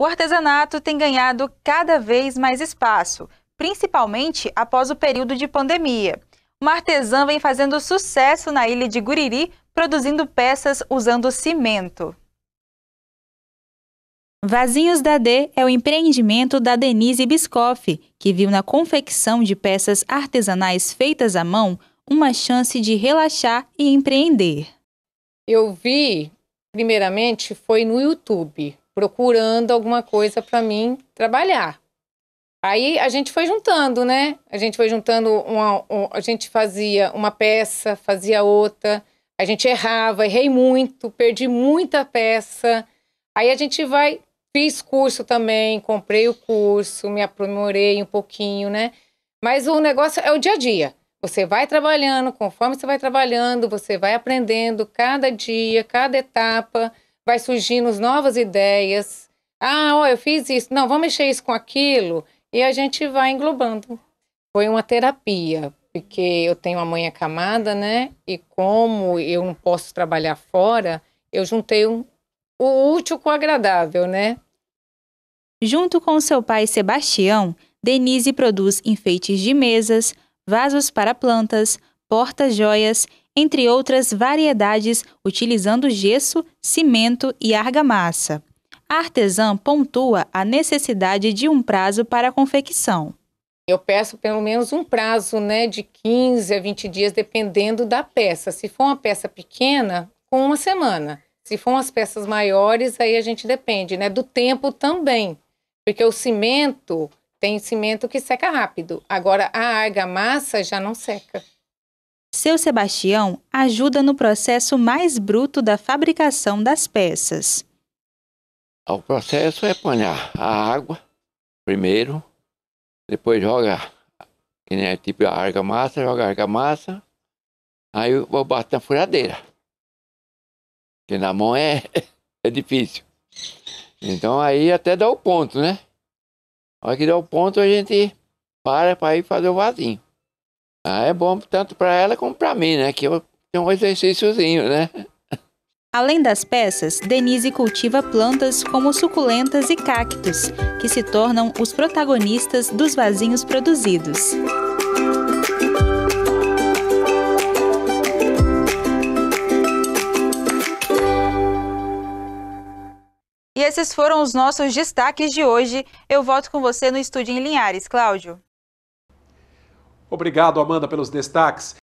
O artesanato tem ganhado cada vez mais espaço, principalmente após o período de pandemia. Uma artesã vem fazendo sucesso na ilha de Guriri, produzindo peças usando cimento. Vazinhos da D é o empreendimento da Denise Biscoff, que viu na confecção de peças artesanais feitas à mão uma chance de relaxar e empreender. Eu vi, primeiramente, foi no YouTube procurando alguma coisa para mim trabalhar. Aí a gente foi juntando, né? A gente foi juntando uma, a gente fazia uma peça, fazia outra, a gente errava, errei muito, perdi muita peça. Aí a gente vai fiz curso também, comprei o curso, me aprimorei um pouquinho, né? Mas o negócio é o dia a dia. Você vai trabalhando, conforme você vai trabalhando, você vai aprendendo cada dia, cada etapa vai surgindo novas ideias. Ah, ó, eu fiz isso. Não, vamos mexer isso com aquilo. E a gente vai englobando. Foi uma terapia, porque eu tenho uma mãe acamada, né? E como eu não posso trabalhar fora, eu juntei um, o útil com o agradável, né? Junto com seu pai Sebastião, Denise produz enfeites de mesas, vasos para plantas, porta-joias entre outras variedades, utilizando gesso, cimento e argamassa. A artesã pontua a necessidade de um prazo para a confecção. Eu peço pelo menos um prazo né, de 15 a 20 dias, dependendo da peça. Se for uma peça pequena, com uma semana. Se for umas peças maiores, aí a gente depende né, do tempo também. Porque o cimento, tem cimento que seca rápido. Agora, a argamassa já não seca. Seu Sebastião ajuda no processo mais bruto da fabricação das peças. Ah, o processo é pôr a água primeiro, depois joga, que nem é tipo a argamassa, joga a argamassa, aí eu vou bater na furadeira. Que na mão é, é difícil. Então aí até dá o ponto, né? Olha que dá o ponto, a gente para para ir fazer o vasinho. Ah, é bom tanto para ela como para mim, né? Que eu tenho um exercíciozinho, né? Além das peças, Denise cultiva plantas como suculentas e cactos, que se tornam os protagonistas dos vasinhos produzidos. E esses foram os nossos destaques de hoje. Eu volto com você no estúdio em Linhares, Cláudio. Obrigado, Amanda, pelos destaques.